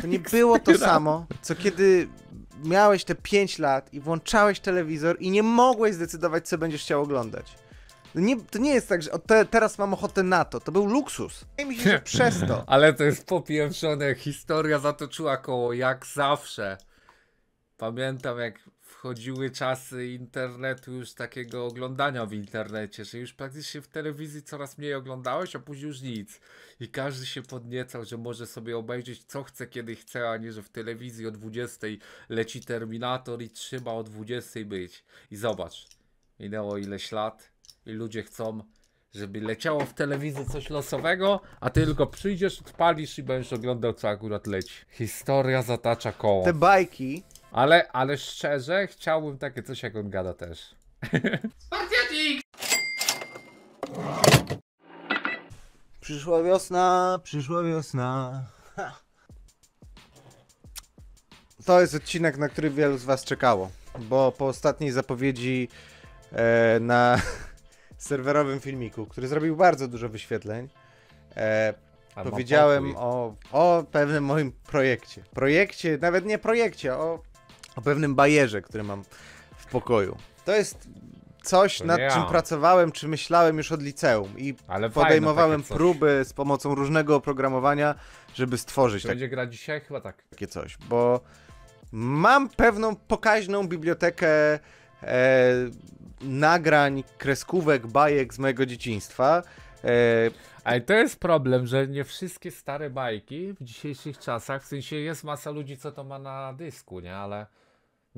To nie było to samo, co kiedy miałeś te 5 lat i włączałeś telewizor i nie mogłeś zdecydować, co będziesz chciał oglądać. Nie, to nie jest tak, że te, teraz mam ochotę na to. To był luksus. Wydaje mi się, że przez to. Ale to jest popieprzone. Historia zatoczyła koło, jak zawsze. Pamiętam, jak wchodziły czasy internetu, już takiego oglądania w internecie, że już praktycznie w telewizji coraz mniej oglądałeś, a później już nic. I każdy się podniecał, że może sobie obejrzeć co chce, kiedy chce, a nie, że w telewizji o 20 leci Terminator i trzyma o 20 być. I zobacz, minęło ileś lat i ludzie chcą, żeby leciało w telewizji coś losowego, a ty tylko przyjdziesz, odpalisz i będziesz oglądał, co akurat leci. Historia zatacza koło. Te bajki ale, ale szczerze, chciałbym takie coś jak on gada też. Spartiatik! Przyszła wiosna, przyszła wiosna. Ha. To jest odcinek, na który wielu z Was czekało, bo po ostatniej zapowiedzi e, na serwerowym filmiku, który zrobił bardzo dużo wyświetleń, e, powiedziałem o, o pewnym moim projekcie. Projekcie, nawet nie projekcie, o o pewnym bajerze, który mam w pokoju. To jest coś, to nad ja. czym pracowałem, czy myślałem już od liceum i Ale podejmowałem próby z pomocą różnego oprogramowania, żeby stworzyć to. Tak- będzie gra dzisiaj chyba tak. Takie coś, bo mam pewną pokaźną bibliotekę e, nagrań, kreskówek, bajek z mojego dzieciństwa. E, ale to jest problem, że nie wszystkie stare bajki w dzisiejszych czasach, w sensie jest masa ludzi, co to ma na dysku, nie? Ale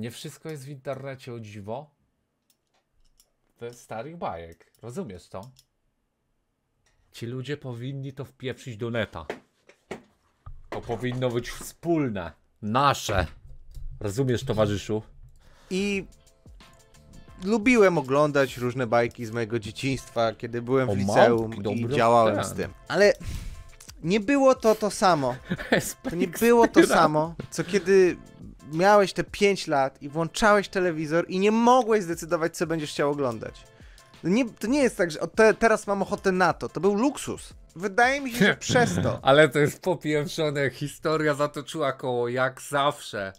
nie wszystko jest w internecie o dziwo. Te starych bajek. Rozumiesz to? Ci ludzie powinni to wpieprzyć do neta. To powinno być wspólne. Nasze. Rozumiesz, towarzyszu? I lubiłem oglądać różne bajki z mojego dzieciństwa, kiedy byłem o, w liceum i działałem ten. z tym. Ale nie było to to samo. To nie było to samo, co kiedy miałeś te 5 lat i włączałeś telewizor i nie mogłeś zdecydować, co będziesz chciał oglądać. Nie, to nie jest tak, że te, teraz mam ochotę na to. To był luksus. Wydaje mi się, że przez to. Ale to jest popieprzone. Historia zatoczyła koło, jak zawsze.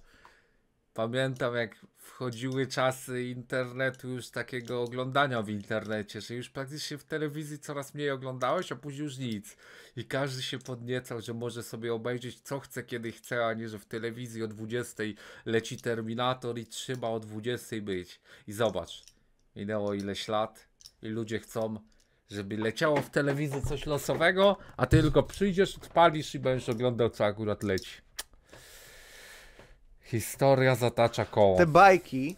Pamiętam, jak nadchodziły czasy internetu, już takiego oglądania w internecie, że już praktycznie w telewizji coraz mniej oglądałeś, a później już nic. I każdy się podniecał, że może sobie obejrzeć co chce, kiedy chce, a nie, że w telewizji o 20 leci Terminator i trzeba o 20 być. I zobacz, minęło ileś lat i ludzie chcą, żeby leciało w telewizji coś losowego, a ty tylko przyjdziesz, odpalisz i będziesz oglądał, co akurat leci. Historia zatacza koło. Te bajki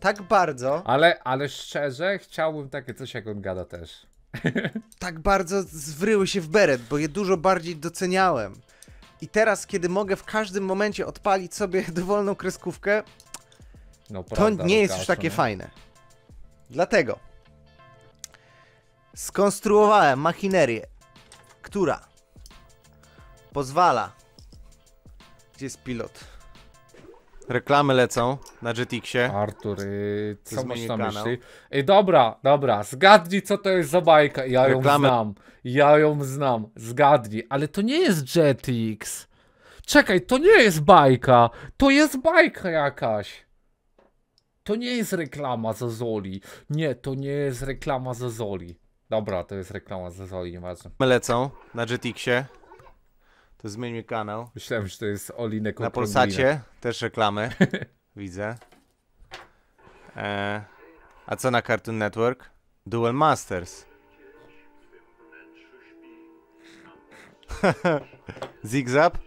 tak bardzo. Ale, ale szczerze, chciałbym takie coś jak on gada też. Tak bardzo zwryły się w beret, bo je dużo bardziej doceniałem. I teraz, kiedy mogę w każdym momencie odpalić sobie dowolną kreskówkę, no, prawda, to nie jest już takie nie? fajne. Dlatego skonstruowałem machinerię, która pozwala. Gdzie jest pilot? Reklamy lecą na Jetixie. Artur, yy, co masz na myśli? Ej, dobra, dobra, zgadnij co to jest za bajka. Ja Reklamy. ją znam. Ja ją znam. Zgadnij. Ale to nie jest Jetix. Czekaj, to nie jest bajka. To jest bajka jakaś. To nie jest reklama za Zoli. Nie, to nie jest reklama za Zoli. Dobra, to jest reklama za Zoli, nieważne. Reklamy lecą na Jetixie to zmieńmy kanał. Myślałem, że to jest Olinek Na Polsacie też reklamy. Widzę. E, a co na Cartoon Network? Duel Masters. Zigzab?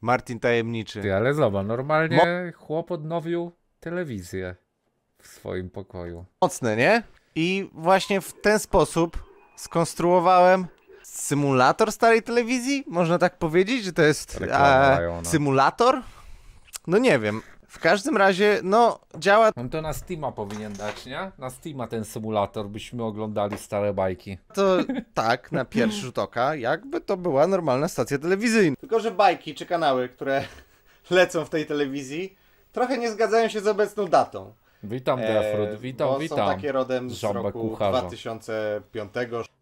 Martin Tajemniczy. Ty, ale zobacz, normalnie Mo chłop odnowił telewizję w swoim pokoju. Mocne, nie? I właśnie w ten sposób skonstruowałem symulator starej telewizji? Można tak powiedzieć, że to jest e, symulator? No nie wiem. W każdym razie, no, działa... On no to na Steama powinien dać, nie? Na Steama ten symulator, byśmy oglądali stare bajki. To tak, na pierwszy rzut oka, jakby to była normalna stacja telewizyjna. Tylko, że bajki czy kanały, które lecą w tej telewizji, trochę nie zgadzają się z obecną datą. Witam, e, Defrud, witam, witam. są takie rodem z Żąba roku kucharza. 2005.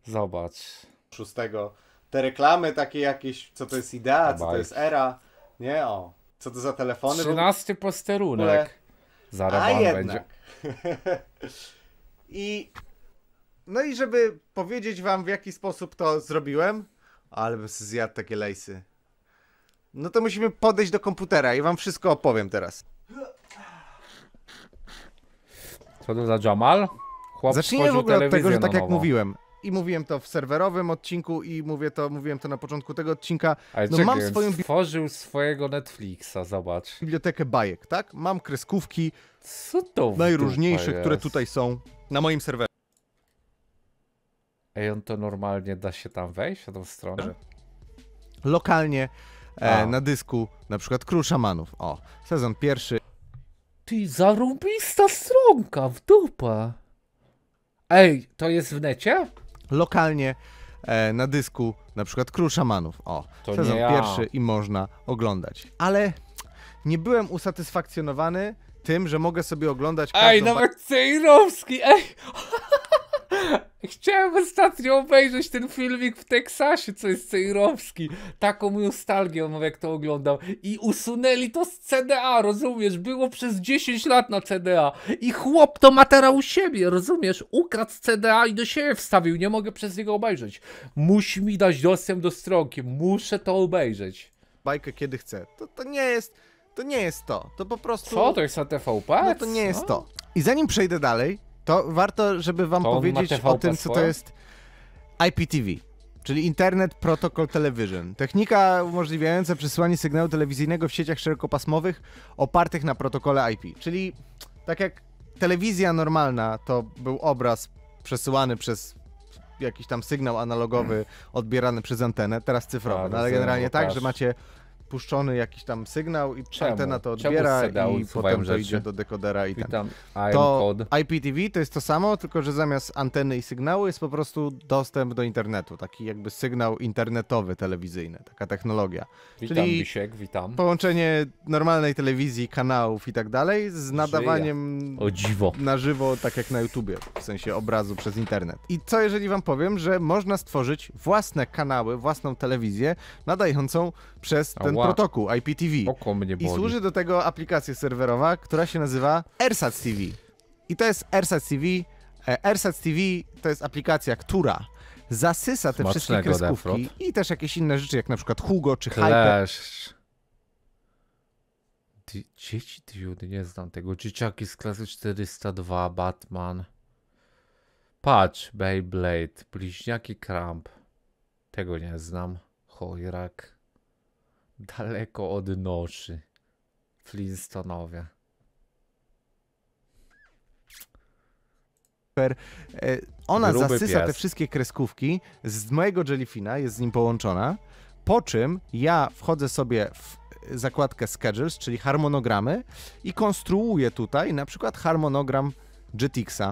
Zobacz. 6. Te reklamy takie jakieś, co to jest idea, co to jest era, nie? O, co to za telefony? 13 posterunek. Zaraz A jednak. Będzie. I no i żeby powiedzieć wam w jaki sposób to zrobiłem, ale bym zjadł takie lejsy. No to musimy podejść do komputera i wam wszystko opowiem teraz. Co to za Jamal? Chłop Zacznijmy w ogóle od tego, że tak jak mówiłem, i mówiłem to w serwerowym odcinku i mówię to, mówiłem to na początku tego odcinka. Ale no czekaj, mam swoją stworzył swojego Netflixa, zobacz. Bibliotekę bajek, tak? Mam kreskówki Co to najróżniejsze, które tutaj są na moim serwerze. Ej, on to normalnie da się tam wejść na tą stronę? Lokalnie e, na dysku, na przykład Król Szamanów. O, sezon pierwszy. Ty zarąbista stronka w Ej, to jest w necie? lokalnie e, na dysku, na przykład Król Szamanów. O, to sezon ja. pierwszy i można oglądać. Ale nie byłem usatysfakcjonowany tym, że mogę sobie oglądać Ej, nawet no Cejrowski, ej! Chciałem ostatnio obejrzeć ten filmik w Teksasie, co jest Cejrowski. Taką nostalgię mam, jak to oglądam. I usunęli to z CDA, rozumiesz? Było przez 10 lat na CDA. I chłop to ma teraz u siebie, rozumiesz? Ukradł CDA i do siebie wstawił. Nie mogę przez niego obejrzeć. Musi mi dać dostęp do stronki. Muszę to obejrzeć. Bajkę kiedy chcę. To, to nie jest... To nie jest to. To po prostu... Co? To jest na TVP? No to nie jest to. I zanim przejdę dalej, to warto, żeby wam to powiedzieć o tym, swoją? co to jest IPTV, czyli Internet Protocol Television. Technika umożliwiająca przesyłanie sygnału telewizyjnego w sieciach szerokopasmowych opartych na protokole IP. Czyli tak jak telewizja normalna to był obraz przesyłany przez jakiś tam sygnał analogowy odbierany przez antenę, teraz cyfrowy, A, tak, no, ale generalnie tak, że macie puszczony jakiś tam sygnał i Czemu? antena to odbiera i potem że idzie do dekodera i, I tam. to IPTV to jest to samo, tylko że zamiast anteny i sygnału jest po prostu dostęp do internetu, taki jakby sygnał internetowy telewizyjny, taka technologia. Witam Czyli Bisiek, witam. Połączenie normalnej telewizji, kanałów i tak dalej z nadawaniem dziwo. na żywo, tak jak na YouTubie, w sensie obrazu przez internet. I co jeżeli wam powiem, że można stworzyć własne kanały, własną telewizję nadającą przez ten wow. protokół IPTV. Oko mnie boli. I służy do tego aplikacja serwerowa, która się nazywa AirSat TV. I to jest AirSat TV. AirSat e, TV to jest aplikacja, która zasysa te Smacznego wszystkie kreskówki defrot. i też jakieś inne rzeczy, jak na przykład Hugo czy Hyper. Dzieci Dude, nie znam tego. Dzieciaki z klasy 402, Batman. Patrz, Beyblade, bliźniaki Kramp. Tego nie znam. Chojrak. Daleko od noszy. Flintstonowie. Super. E, ona Gruby zasysa pies. te wszystkie kreskówki z mojego Jellyfina, jest z nim połączona. Po czym ja wchodzę sobie w zakładkę Schedules, czyli harmonogramy i konstruuję tutaj na przykład harmonogram Jetixa.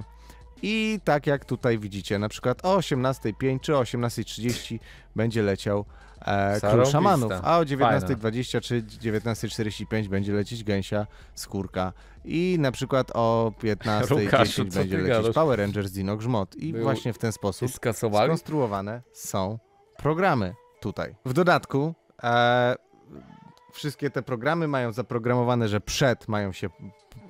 I tak jak tutaj widzicie, na przykład o 18.05 czy 18.30 będzie leciał e, Król Szamanów. A o 19.20 czy 19.45 będzie lecieć Gęsia, Skórka i na przykład o 15.10 będzie lecieć gadasz? Power Rangers Dino Grzmot. I Był... właśnie w ten sposób skonstruowane są programy tutaj. W dodatku e, wszystkie te programy mają zaprogramowane, że przed mają się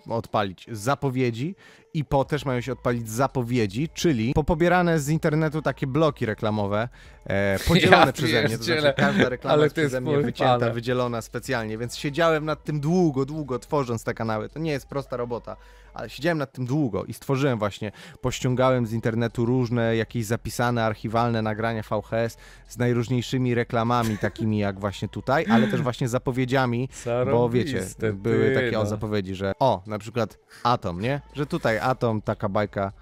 odpalić zapowiedzi i po też mają się odpalić zapowiedzi, czyli popobierane z internetu takie bloki reklamowe, e, podzielone ja przeze mnie, to znaczy każda reklama Ale jest przeze mnie wycięta, wydzielona specjalnie, więc siedziałem nad tym długo, długo tworząc te kanały. To nie jest prosta robota, ale siedziałem nad tym długo i stworzyłem właśnie, pościągałem z internetu różne jakieś zapisane, archiwalne nagrania VHS z najróżniejszymi reklamami, takimi jak właśnie tutaj, ale też właśnie zapowiedziami, bo wiecie, były takie o no. zapowiedzi, że o, na przykład Atom, nie? Że tutaj Atom, taka bajka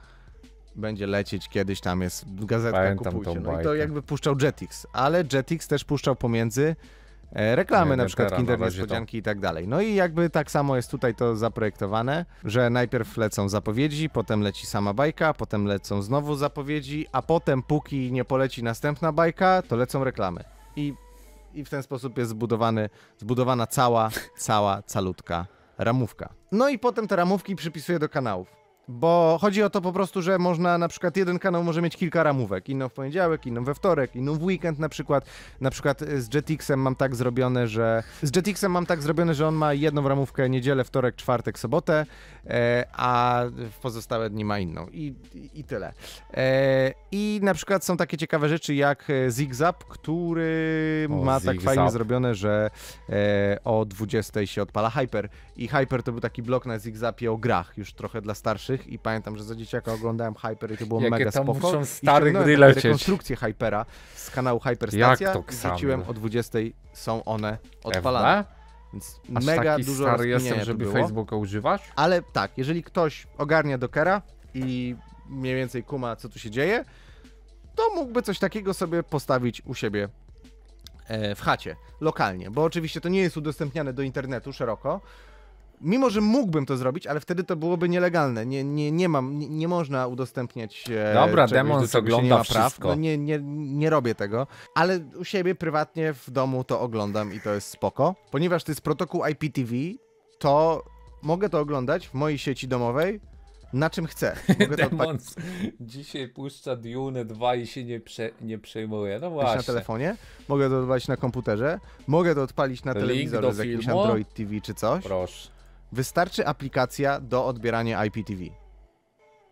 będzie lecieć kiedyś, tam jest gazetka, Pamiętam kupujcie. No i to jakby puszczał Jetix, ale Jetix też puszczał pomiędzy e, reklamy, nie, na no przykład teraz, Kinder Niespodzianki i tak dalej. No i jakby tak samo jest tutaj to zaprojektowane, że najpierw lecą zapowiedzi, potem leci sama bajka, potem lecą znowu zapowiedzi, a potem póki nie poleci następna bajka, to lecą reklamy. I, i w ten sposób jest zbudowany, zbudowana cała, cała, calutka ramówka. No i potem te ramówki przypisuje do kanałów. Bo chodzi o to po prostu, że można na przykład jeden kanał może mieć kilka ramówek, inną w poniedziałek, inną we wtorek, inną w weekend na przykład. Na przykład e, z Jetixem mam tak zrobione, że z Jetixem mam tak zrobione, że on ma jedną ramówkę niedzielę, wtorek, czwartek, sobotę, E, a w pozostałe dni ma inną. I, i tyle. E, I na przykład są takie ciekawe rzeczy jak e, ZigZap, który o, ma tak fajnie zrobione, że o 20 się odpala Hyper. I Hyper to był taki blok na ZigZapie o grach, już trochę dla starszych i pamiętam, że za dzieciaka oglądałem Hyper i to było Jakie mega tam spoko. Muszą stary gry lecieć. Hypera z kanału Hyperstacja. Jak to i wrzuciłem o 20 są one odpalane. Ewna? Więc Aż mega taki dużo stary jestem, żeby było. Facebooka używać? Ale tak, jeżeli ktoś ogarnia Dockera i mniej więcej kuma, co tu się dzieje, to mógłby coś takiego sobie postawić u siebie e, w chacie, lokalnie, bo oczywiście to nie jest udostępniane do internetu szeroko, mimo że mógłbym to zrobić, ale wtedy to byłoby nielegalne. Nie, nie, nie mam, nie, nie można udostępniać. E, Dobra, demon do ogląda nie wszystko. No nie, nie, nie robię tego, ale u siebie prywatnie w domu to oglądam i to jest spoko. Ponieważ to jest protokół IPTV, to mogę to oglądać w mojej sieci domowej na czym chcę. Demons dzisiaj puszcza Dune 2 i się nie, prze, nie przejmuje. No właśnie. na telefonie, mogę to odpalić na komputerze, mogę to odpalić na telewizorze z jakimś Android TV czy coś. Proszę. Wystarczy aplikacja do odbierania IPTV.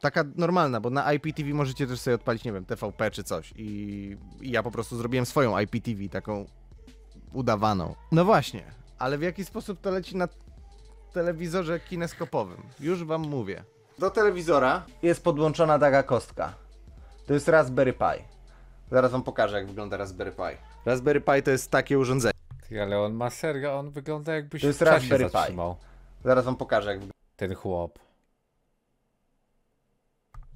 Taka normalna, bo na IPTV możecie też sobie odpalić, nie wiem, TVP czy coś. I, i ja po prostu zrobiłem swoją IPTV, taką udawaną. No właśnie, ale w jaki sposób to leci na telewizorze kineskopowym? Już wam mówię. Do telewizora jest podłączona taka kostka. To jest Raspberry Pi. Zaraz wam pokażę, jak wygląda Raspberry Pi. Raspberry Pi to jest takie urządzenie. Ty, ale on ma serio, on wygląda jakbyś to jest Raspberry zatrzymał. Pi. Zaraz wam pokażę, jak Ten chłop.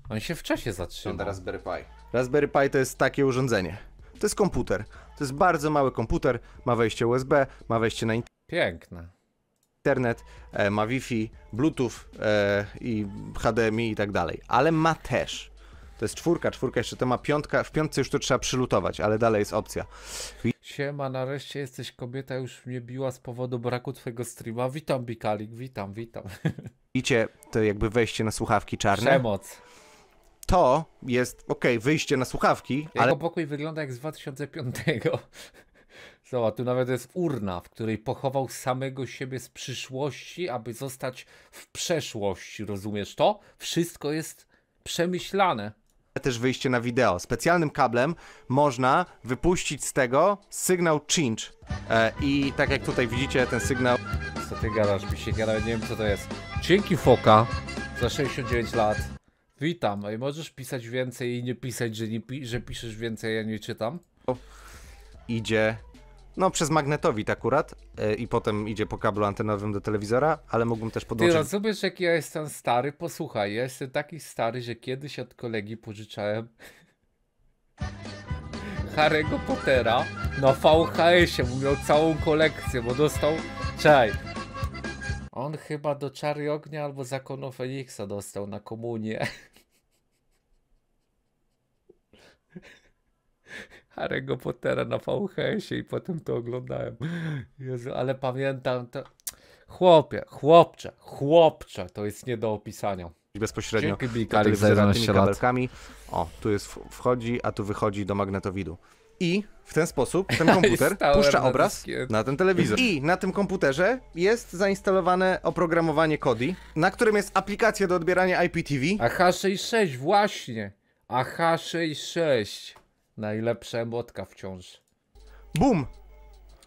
On się w czasie zatrzyma. Raspberry Pi. Raspberry Pi to jest takie urządzenie. To jest komputer. To jest bardzo mały komputer. Ma wejście USB, ma wejście na Piękne. internet, e, ma Wi-Fi, Bluetooth e, i HDMI i tak dalej. Ale ma też. To jest czwórka, czwórka jeszcze to ma piątka. W piątce już to trzeba przylutować, ale dalej jest opcja. Siema, nareszcie jesteś kobieta, już mnie biła z powodu braku twojego streama. Witam, Bikalik, witam, witam. Widzicie to jakby wejście na słuchawki czarne? Przemoc. To jest, okej, okay, wyjście na słuchawki, Jego ale... pokój wygląda jak z 2005. Zobacz, tu nawet jest urna, w której pochował samego siebie z przyszłości, aby zostać w przeszłości, rozumiesz to? Wszystko jest przemyślane też wyjście na wideo. Specjalnym kablem można wypuścić z tego sygnał cinch. E, I tak jak tutaj widzicie, ten sygnał... Co ty gadasz, mi się gada, nie wiem co to jest. Dzięki Foka za 69 lat. Witam. I możesz pisać więcej i nie pisać, że, nie pi że piszesz więcej, ja nie czytam? Idzie no, przez magnetowid tak akurat e, i potem idzie po kablu antenowym do telewizora, ale mógłbym też podłączyć... Ty rozumiesz, no, jak ja jestem stary? Posłuchaj, ja jestem taki stary, że kiedyś od kolegi pożyczałem Harry'ego Pottera na VHS-ie, mu miał całą kolekcję, bo dostał... Czaj, on chyba do Czary Ognia albo Zakonu Feniksa dostał na komunie. Harry'ego Pottera na VHS-ie i potem to oglądałem. Jezu, ale pamiętam to. Chłopie, chłopcze, chłopcze, to jest nie do opisania. Bezpośrednio Dzięki z tymi kabelkami. O, tu jest wchodzi, a tu wychodzi do magnetowidu. I w ten sposób ten komputer puszcza obraz na ten telewizor. I na tym komputerze jest zainstalowane oprogramowanie Kodi, na którym jest aplikacja do odbierania IPTV. AH66 właśnie. AH66. Najlepsza emotka wciąż. Bum!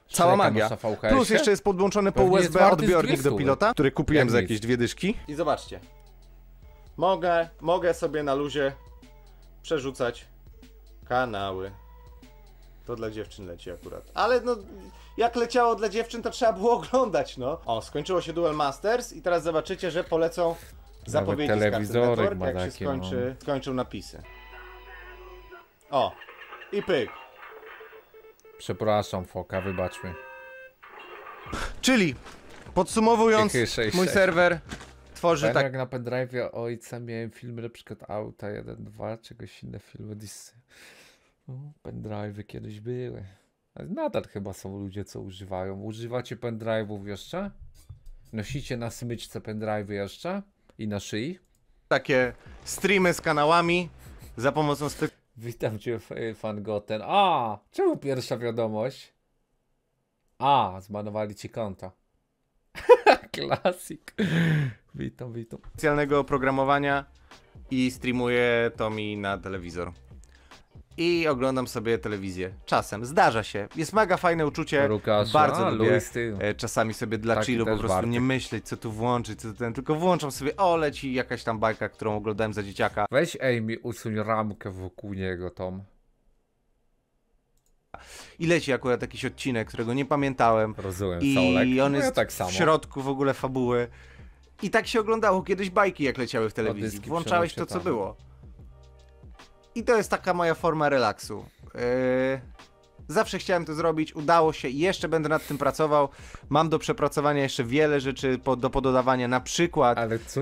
Cała magia. Plus jeszcze jest podłączony po USB odbiornik do no. pilota, który kupiłem za jakieś dwie dyszki. I zobaczcie. Mogę, mogę sobie na luzie przerzucać kanały. To dla dziewczyn leci akurat. Ale no, jak leciało dla dziewczyn, to trzeba było oglądać, no. O, skończyło się Duel Masters i teraz zobaczycie, że polecą zapowiedzi Nawet z Network, jak się no. skończy, no. skończą napisy. O, i pyk. Przepraszam, Foka, wybaczmy. Czyli, podsumowując, 6, mój serwer tworzy Pamiętam, tak... jak na pendrive'ie ojca miałem filmy na przykład Auta 2, czegoś inne filmy Disney. No, pendrive'y kiedyś były. Nadal chyba są ludzie, co używają. Używacie pendrive'ów jeszcze? Nosicie na smyczce pendrive'y jeszcze? I na szyi? Takie streamy z kanałami za pomocą styku. Witam cię, fangoten. Y, A, czemu pierwsza wiadomość? A, zbanowali ci konta. Klasik. Witam, witam. Specjalnego oprogramowania i streamuję to mi na telewizor i oglądam sobie telewizję. Czasem, zdarza się. Jest mega fajne uczucie. Lukasz, bardzo a, lubię e, czasami sobie dla Taki chillu po prostu nie myśleć, co tu włączyć, co ten, tylko włączam sobie, o leci jakaś tam bajka, którą oglądałem za dzieciaka. Weź Amy, usuń ramkę wokół niego, Tom. I leci akurat jakiś odcinek, którego nie pamiętałem. Rozumiem, I Saulek. on jest no ja tak w środku w ogóle fabuły. I tak się oglądało kiedyś bajki, jak leciały w telewizji. Włączałeś to, co tam. było. I to jest taka moja forma relaksu. Yy, zawsze chciałem to zrobić, udało się i jeszcze będę nad tym pracował. Mam do przepracowania jeszcze wiele rzeczy po, do pododawania, na przykład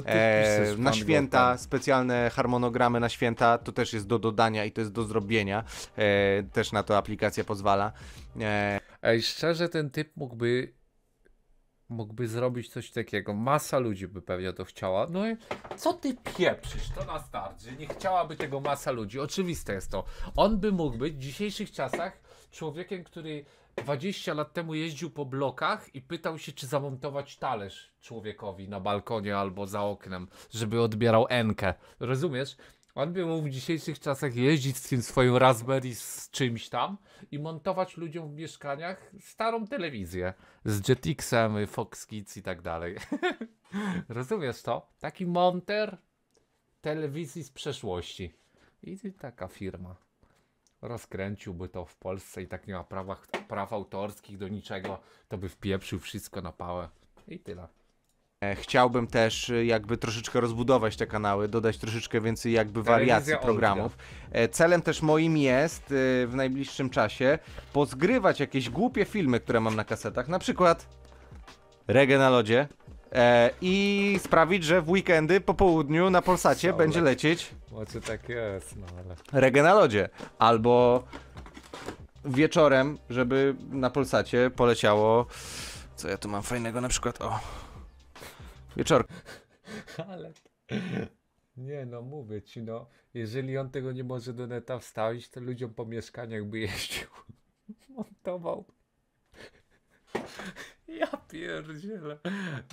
e, na święta, specjalne harmonogramy na święta, to też jest do dodania i to jest do zrobienia. E, też na to aplikacja pozwala. E... Ej, szczerze ten typ mógłby mógłby zrobić coś takiego. Masa ludzi by pewnie to chciała. No i co ty pieprzysz to na start, nie chciałaby tego masa ludzi? Oczywiste jest to. On by mógł być w dzisiejszych czasach człowiekiem, który 20 lat temu jeździł po blokach i pytał się, czy zamontować talerz człowiekowi na balkonie albo za oknem, żeby odbierał enkę. Rozumiesz? On by mógł w dzisiejszych czasach jeździć z tym swoim Raspberry z czymś tam i montować ludziom w mieszkaniach starą telewizję z Jetixem, Fox Kids i tak dalej. Rozumiesz to? Taki monter telewizji z przeszłości. I taka firma. Rozkręciłby to w Polsce i tak nie ma prawa, praw autorskich do niczego, to by wpieprzył wszystko na pałę. I tyle. E, chciałbym też y, jakby troszeczkę rozbudować te kanały, dodać troszeczkę więcej jakby wariacji programów. E, celem też moim jest y, w najbliższym czasie pozgrywać jakieś głupie filmy, które mam na kasetach, na przykład Regę na lodzie e, i sprawić, że w weekendy po południu na Polsacie będzie lecieć Może tak jest, no ale... Regę na lodzie albo wieczorem, żeby na Polsacie poleciało co ja tu mam fajnego na przykład, o Wieczor, Ale... Nie no, mówię ci, no, jeżeli on tego nie może do neta wstawić, to ludziom po mieszkaniach by jeździł. Montował. Ja pierdzielę.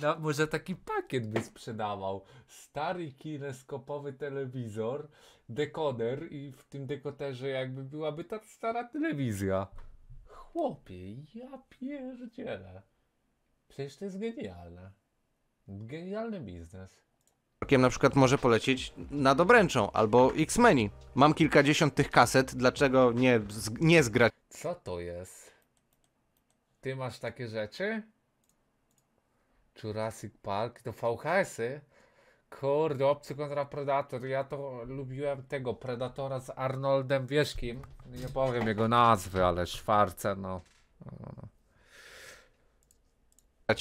No, może taki pakiet by sprzedawał. Stary kineskopowy telewizor, dekoder i w tym dekoderze jakby byłaby ta stara telewizja. Chłopie, ja pierdzielę. Przecież to jest genialne. Genialny biznes. Rokiem na przykład może polecieć na Dobręczą albo X-Meni. Mam kilkadziesiąt tych kaset, dlaczego nie, nie zgrać? Co to jest? Ty masz takie rzeczy? Jurassic Park, to VHS-y? Kurde, obcy kontra Predator. Ja to lubiłem tego Predatora z Arnoldem Wierzkim. Nie powiem jego nazwy, ale Szwarce, no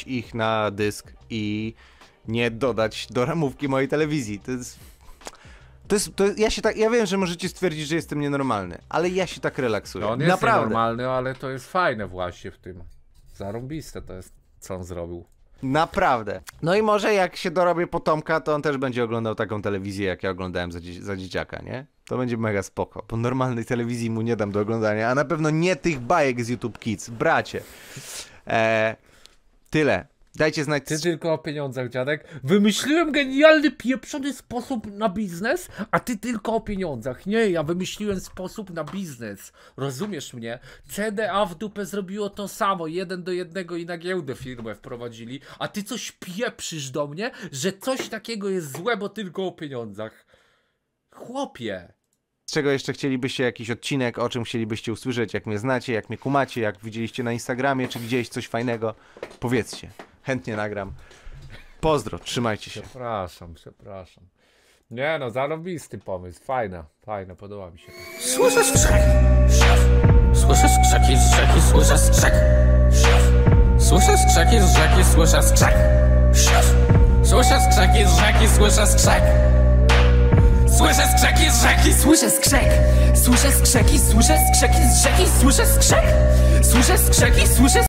ich na dysk i nie dodać do ramówki mojej telewizji. To jest. To jest, to ja, się tak, ja wiem, że możecie stwierdzić, że jestem nienormalny, ale ja się tak relaksuję. No on jest Naprawdę. normalny, ale to jest fajne właśnie w tym. Zarąbiste to jest, co on zrobił. Naprawdę. No i może jak się dorobię potomka, to on też będzie oglądał taką telewizję, jak ja oglądałem za, za dzieciaka, nie? To będzie mega spoko. bo normalnej telewizji mu nie dam do oglądania, a na pewno nie tych bajek z YouTube Kids, bracie. E, Tyle. Dajcie znać. Ty tylko o pieniądzach, dziadek. Wymyśliłem genialny, pieprzony sposób na biznes, a ty tylko o pieniądzach. Nie, ja wymyśliłem sposób na biznes. Rozumiesz mnie? CDA w dupę zrobiło to samo, jeden do jednego i na giełdę firmę wprowadzili, a ty coś pieprzysz do mnie, że coś takiego jest złe, bo tylko o pieniądzach. Chłopie czego jeszcze chcielibyście, jakiś odcinek, o czym chcielibyście usłyszeć, jak mnie znacie, jak mnie kumacie, jak widzieliście na Instagramie, czy gdzieś coś fajnego, powiedzcie. Chętnie nagram. Pozdro, trzymajcie się. Przepraszam, przepraszam. Nie no, zarobisty pomysł, fajna, fajna, podoba mi się. Słyszę skrzek, słyszę skrzeki z rzeki, słyszę skrzek, słyszę skrzeki z rzeki, słyszę skrzek, słyszę skrzeki z rzeki, słyszę skrzek rzeki, z rzeki Słyszę skrzek, słyszę skrzeki, słyszę skrzeki z rzeki Słyszę skrzek, słyszę skrzeki, słyszę